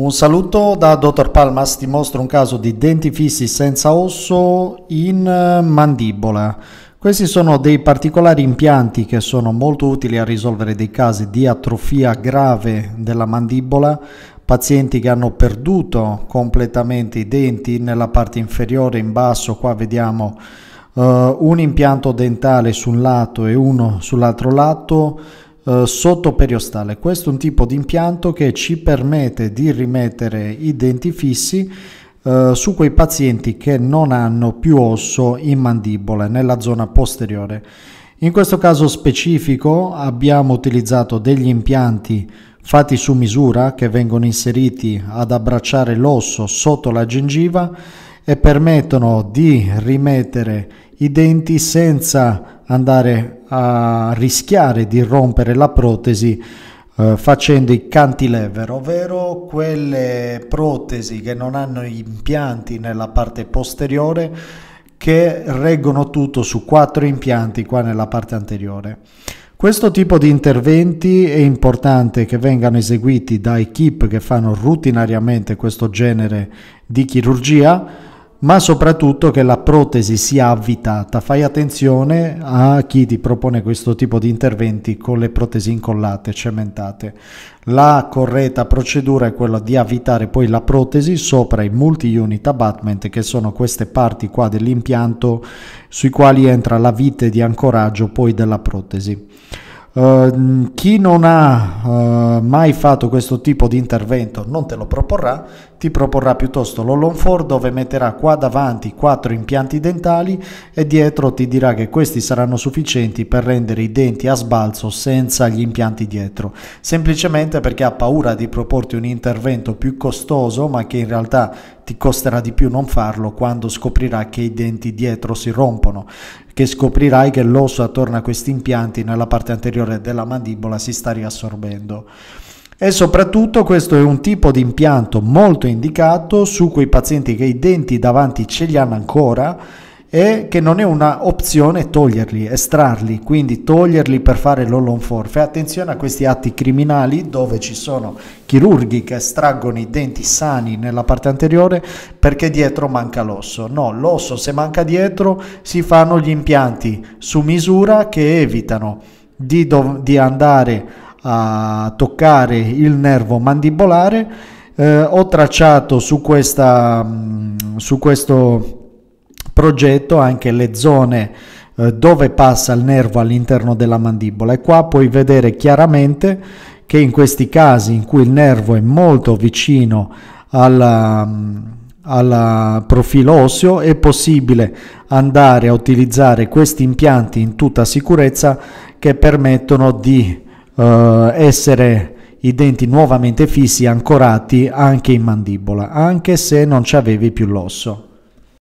Un saluto da Dottor Palmas, ti mostro un caso di denti fissi senza osso in eh, mandibola. Questi sono dei particolari impianti che sono molto utili a risolvere dei casi di atrofia grave della mandibola, pazienti che hanno perduto completamente i denti nella parte inferiore in basso, qua vediamo uh, un impianto dentale su un lato e uno sull'altro lato, eh, sottoperiostale. Questo è un tipo di impianto che ci permette di rimettere i denti fissi eh, su quei pazienti che non hanno più osso in mandibola nella zona posteriore. In questo caso specifico abbiamo utilizzato degli impianti fatti su misura che vengono inseriti ad abbracciare l'osso sotto la gengiva e permettono di rimettere i denti senza andare a rischiare di rompere la protesi eh, facendo i cantilever, ovvero quelle protesi che non hanno impianti nella parte posteriore che reggono tutto su quattro impianti qua nella parte anteriore. Questo tipo di interventi è importante che vengano eseguiti da equip che fanno rutinariamente questo genere di chirurgia ma soprattutto che la protesi sia avvitata. Fai attenzione a chi ti propone questo tipo di interventi con le protesi incollate, cementate. La corretta procedura è quella di avvitare poi la protesi sopra i multi-unit abutment, che sono queste parti qua dell'impianto sui quali entra la vite di ancoraggio poi della protesi. Ehm, chi non ha uh, mai fatto questo tipo di intervento non te lo proporrà, ti proporrà piuttosto l'Holon 4 dove metterà qua davanti quattro impianti dentali e dietro ti dirà che questi saranno sufficienti per rendere i denti a sbalzo senza gli impianti dietro, semplicemente perché ha paura di proporti un intervento più costoso ma che in realtà ti costerà di più non farlo quando scoprirà che i denti dietro si rompono, che scoprirai che l'osso attorno a questi impianti nella parte anteriore della mandibola si sta riassorbendo. E soprattutto questo è un tipo di impianto molto indicato su quei pazienti che i denti davanti ce li hanno ancora e che non è un'opzione toglierli, estrarli, quindi toglierli per fare l'olonforfe. attenzione a questi atti criminali dove ci sono chirurghi che estraggono i denti sani nella parte anteriore perché dietro manca l'osso. No, l'osso se manca dietro si fanno gli impianti su misura che evitano di, do- di andare a toccare il nervo mandibolare. Eh, ho tracciato su, questa, mm, su questo progetto anche le zone eh, dove passa il nervo all'interno della mandibola e qua puoi vedere chiaramente che in questi casi in cui il nervo è molto vicino alla al mm, mm, profilo osseo è possibile andare a utilizzare questi impianti in tutta sicurezza che permettono di eh, essere i denti nuovamente fissi ancorati anche in mandibola anche se non ci avevi più l'osso